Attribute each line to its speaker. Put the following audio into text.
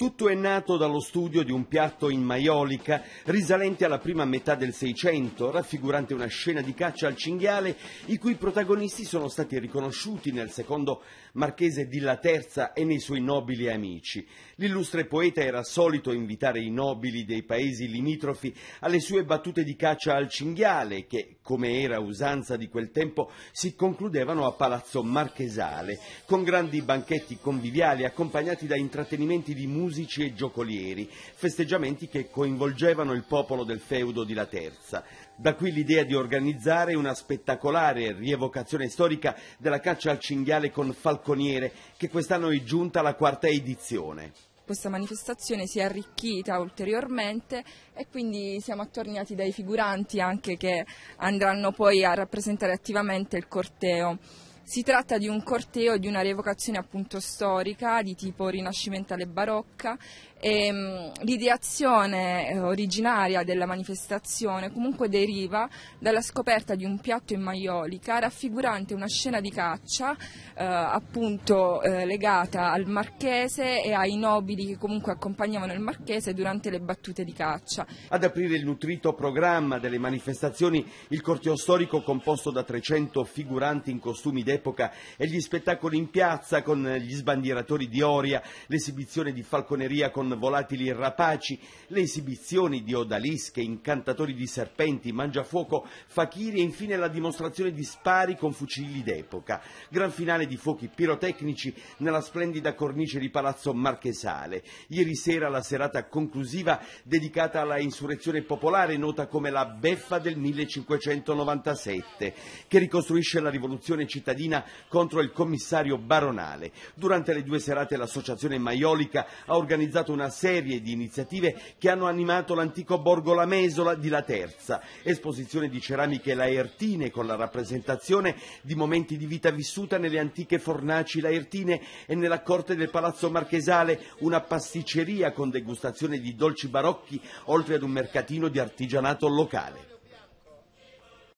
Speaker 1: Tutto è nato dallo studio di un piatto in maiolica risalente alla prima metà del Seicento, raffigurante una scena di caccia al cinghiale i cui protagonisti sono stati riconosciuti nel secondo marchese di La Terza e nei suoi nobili amici. L'illustre poeta era solito invitare i nobili dei paesi limitrofi alle sue battute di caccia al cinghiale che, come era usanza di quel tempo, si concludevano a Palazzo Marchesale, con grandi banchetti conviviali accompagnati da intrattenimenti di musica musici e giocolieri, festeggiamenti che coinvolgevano il popolo del feudo di La Terza. Da qui l'idea di organizzare una spettacolare rievocazione storica della caccia al cinghiale con falconiere, che quest'anno è giunta alla quarta edizione
Speaker 2: questa manifestazione si è arricchita ulteriormente e quindi siamo attorniati dai figuranti anche che andranno poi a rappresentare attivamente il corteo. Si tratta di un corteo e di una rievocazione appunto storica di tipo rinascimentale barocca e ehm, l'ideazione eh, originaria della manifestazione comunque deriva dalla scoperta di un piatto in maiolica raffigurante una scena di caccia eh, appunto eh, legata al marchese e ai nobili che comunque accompagnavano il marchese durante le battute di caccia.
Speaker 1: Ad aprire il nutrito programma delle manifestazioni il corteo storico composto da 300 figuranti in costumi d'epoca dell'epoca e gli spettacoli in piazza con gli sbandieratori di Oria, l'esibizione di falconeria con volatili e rapaci, le esibizioni di odalische, incantatori di serpenti, mangiafuoco, fakiri e infine la dimostrazione di spari con fucili d'epoca. Gran finale di fuochi pirotecnici nella splendida cornice di Palazzo Marchesale. Ieri sera la serata conclusiva dedicata alla insurrezione popolare nota come la beffa del 1597 che ricostruisce la rivoluzione cittadina cittadina contro il commissario baronale. Durante le due serate l'associazione Maiolica ha organizzato una serie di iniziative che hanno animato l'antico borgo La Mesola di La Terza, esposizione di ceramiche laertine con la rappresentazione di momenti di vita vissuta nelle antiche fornaci laertine e nella corte del Palazzo Marchesale, una pasticceria con degustazione di dolci barocchi, oltre ad un mercatino di artigianato locale.